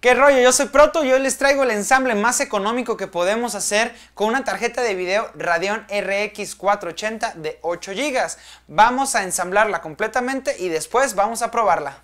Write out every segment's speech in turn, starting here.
¿Qué rollo? Yo soy Proto, y hoy les traigo el ensamble más económico que podemos hacer con una tarjeta de video Radeon RX 480 de 8 GB. Vamos a ensamblarla completamente y después vamos a probarla.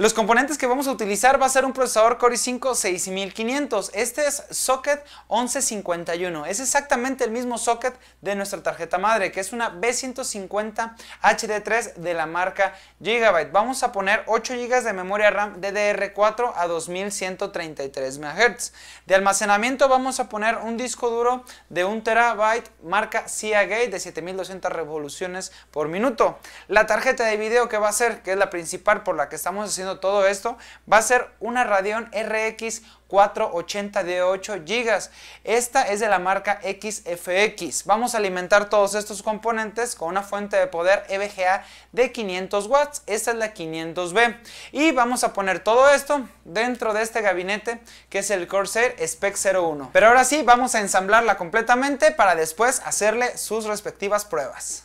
Los componentes que vamos a utilizar va a ser un procesador Core i5 6500. Este es socket 1151. Es exactamente el mismo socket de nuestra tarjeta madre, que es una B150 HD3 de la marca Gigabyte. Vamos a poner 8 GB de memoria RAM DDR4 a 2133 MHz. De almacenamiento vamos a poner un disco duro de 1 TB marca Seagate de 7200 revoluciones por minuto. La tarjeta de video que va a ser, que es la principal por la que estamos haciendo todo esto, va a ser una Radeon RX 480 de 8 GB. Esta es de la marca XFX. Vamos a alimentar todos estos componentes con una fuente de poder EVGA de 500 watts. Esta es la 500B. Y vamos a poner todo esto dentro de este gabinete que es el Corsair Spec 01. Pero ahora sí, vamos a ensamblarla completamente para después hacerle sus respectivas pruebas.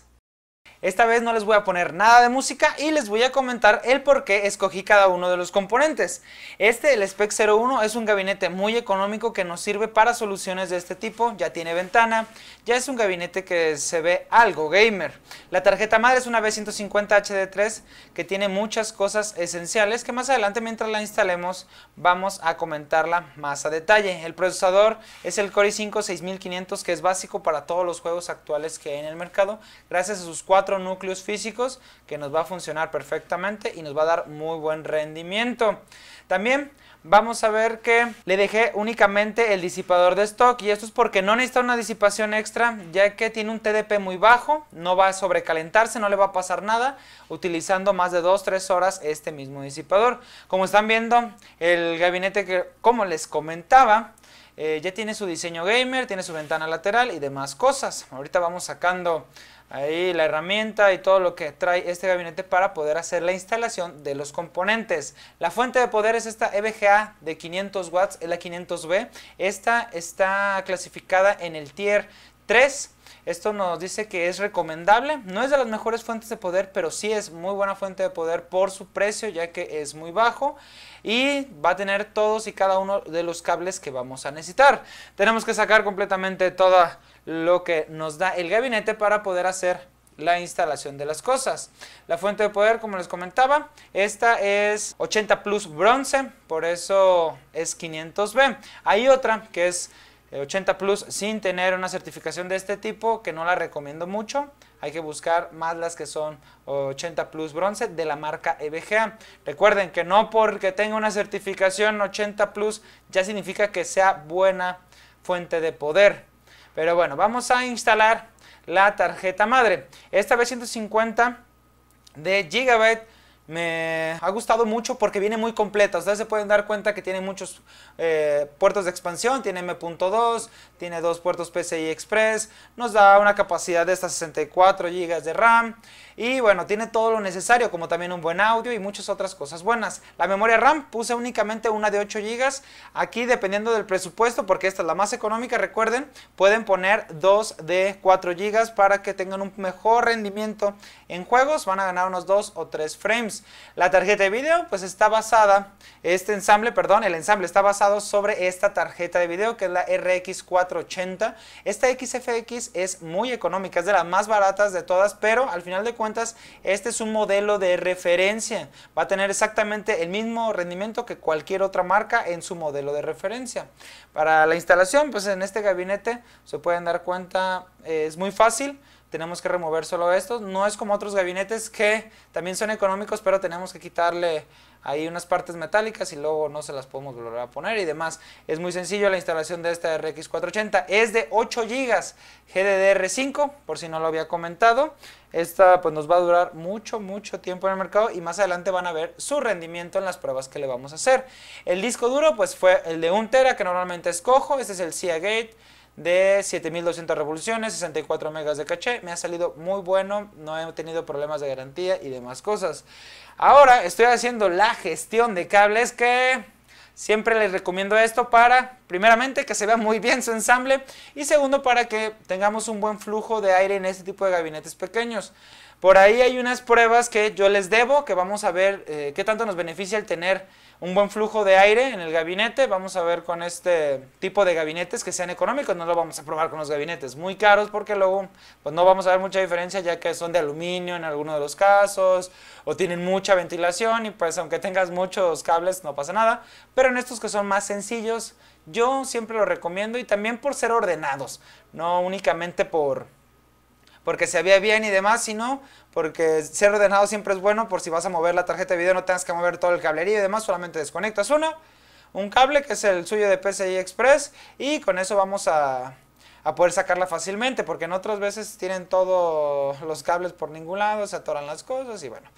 Esta vez no les voy a poner nada de música y les voy a comentar el por qué escogí cada uno de los componentes. Este, el SPEC 01, es un gabinete muy económico que nos sirve para soluciones de este tipo, ya tiene ventana, ya es un gabinete que se ve algo gamer. La tarjeta madre es una B150 HD3 que tiene muchas cosas esenciales que más adelante mientras la instalemos vamos a comentarla más a detalle. El procesador es el Core i5 6500 que es básico para todos los juegos actuales que hay en el mercado gracias a sus cuatro núcleos físicos que nos va a funcionar perfectamente y nos va a dar muy buen rendimiento. También vamos a ver que le dejé únicamente el disipador de stock y esto es porque no necesita una disipación extra ya que tiene un TDP muy bajo, no va a sobrecalentarse, no le va a pasar nada utilizando más de 2-3 horas este mismo disipador. Como están viendo el gabinete que como les comentaba eh, ya tiene su diseño gamer, tiene su ventana lateral y demás cosas. Ahorita vamos sacando ahí la herramienta y todo lo que trae este gabinete para poder hacer la instalación de los componentes. La fuente de poder es esta EVGA de 500 watts, la 500B. Esta está clasificada en el tier 3. Esto nos dice que es recomendable, no es de las mejores fuentes de poder, pero sí es muy buena fuente de poder por su precio, ya que es muy bajo y va a tener todos y cada uno de los cables que vamos a necesitar. Tenemos que sacar completamente todo lo que nos da el gabinete para poder hacer la instalación de las cosas. La fuente de poder, como les comentaba, esta es 80 plus bronce, por eso es 500B. Hay otra que es 80 eh, Plus sin tener una certificación de este tipo, que no la recomiendo mucho. Hay que buscar más las que son 80 Plus Bronce de la marca EVGA. Recuerden que no porque tenga una certificación 80 Plus ya significa que sea buena fuente de poder. Pero bueno, vamos a instalar la tarjeta madre. Esta B150 de Gigabyte me ha gustado mucho porque viene muy completa. Ustedes se pueden dar cuenta que tiene muchos eh, puertos de expansión, tiene M.2, tiene dos puertos PCI Express, nos da una capacidad de hasta 64 GB de RAM y bueno, tiene todo lo necesario, como también un buen audio y muchas otras cosas buenas. La memoria RAM puse únicamente una de 8 GB, aquí dependiendo del presupuesto, porque esta es la más económica, recuerden, pueden poner dos de 4 GB para que tengan un mejor rendimiento en juegos, van a ganar unos 2 o 3 frames. La tarjeta de video pues está basada, este ensamble, perdón, el ensamble está basado sobre esta tarjeta de video que es la RX4 80 Esta XFX es muy económica, es de las más baratas de todas, pero al final de cuentas este es un modelo de referencia. Va a tener exactamente el mismo rendimiento que cualquier otra marca en su modelo de referencia. Para la instalación, pues en este gabinete se pueden dar cuenta, eh, es muy fácil tenemos que remover solo estos. No es como otros gabinetes que también son económicos, pero tenemos que quitarle ahí unas partes metálicas y luego no se las podemos volver a poner y demás. Es muy sencillo la instalación de esta RX 480. Es de 8 GB GDDR5, por si no lo había comentado. Esta pues nos va a durar mucho, mucho tiempo en el mercado y más adelante van a ver su rendimiento en las pruebas que le vamos a hacer. El disco duro pues fue el de 1 tera que normalmente escojo. Este es el Seagate. Gate de 7200 revoluciones, 64 megas de caché. Me ha salido muy bueno, no he tenido problemas de garantía y demás cosas. Ahora estoy haciendo la gestión de cables que siempre les recomiendo esto para, primeramente, que se vea muy bien su ensamble y segundo, para que tengamos un buen flujo de aire en este tipo de gabinetes pequeños. Por ahí hay unas pruebas que yo les debo, que vamos a ver eh, qué tanto nos beneficia el tener un buen flujo de aire en el gabinete. Vamos a ver con este tipo de gabinetes que sean económicos, no lo vamos a probar con los gabinetes muy caros porque luego pues no vamos a ver mucha diferencia ya que son de aluminio en algunos de los casos o tienen mucha ventilación y pues aunque tengas muchos cables no pasa nada. Pero en estos que son más sencillos yo siempre lo recomiendo y también por ser ordenados, no únicamente por porque se había bien y demás, sino porque ser ordenado siempre es bueno por si vas a mover la tarjeta de video no tengas que mover todo el cablerío y demás, solamente desconectas una, un cable que es el suyo de PCI Express y con eso vamos a, a poder sacarla fácilmente, porque en otras veces tienen todos los cables por ningún lado, se atoran las cosas y bueno.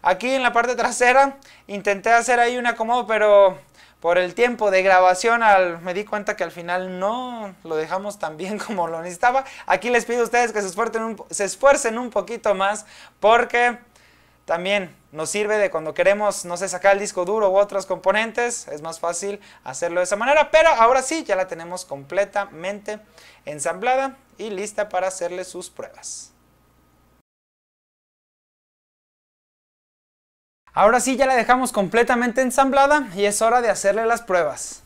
Aquí en la parte trasera intenté hacer ahí un acomodo, pero por el tiempo de grabación me di cuenta que al final no lo dejamos tan bien como lo necesitaba. Aquí les pido a ustedes que se esfuercen un, se esfuercen un poquito más porque también nos sirve de cuando queremos, no sé, sacar el disco duro u otros componentes, es más fácil hacerlo de esa manera, pero ahora sí, ya la tenemos completamente ensamblada y lista para hacerle sus pruebas. Ahora sí ya la dejamos completamente ensamblada y es hora de hacerle las pruebas.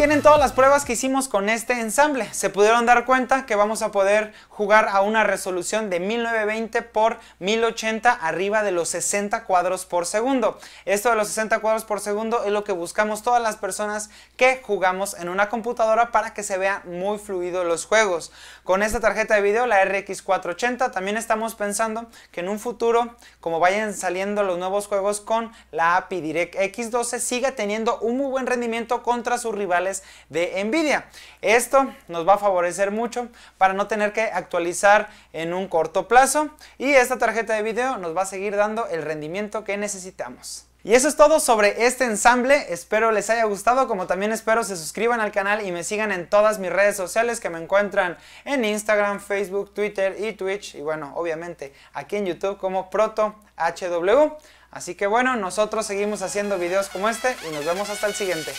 tienen todas las pruebas que hicimos con este ensamble. Se pudieron dar cuenta que vamos a poder jugar a una resolución de 1920 x 1080 arriba de los 60 cuadros por segundo. Esto de los 60 cuadros por segundo es lo que buscamos todas las personas que jugamos en una computadora para que se vean muy fluidos los juegos. Con esta tarjeta de video, la RX 480, también estamos pensando que en un futuro, como vayan saliendo los nuevos juegos con la API x 12, siga teniendo un muy buen rendimiento contra sus rivales de Nvidia. Esto nos va a favorecer mucho para no tener que actualizar en un corto plazo y esta tarjeta de video nos va a seguir dando el rendimiento que necesitamos. Y eso es todo sobre este ensamble, espero les haya gustado, como también espero se suscriban al canal y me sigan en todas mis redes sociales que me encuentran en Instagram, Facebook, Twitter y Twitch y bueno, obviamente aquí en YouTube como ProtoHW. Así que bueno, nosotros seguimos haciendo videos como este y nos vemos hasta el siguiente.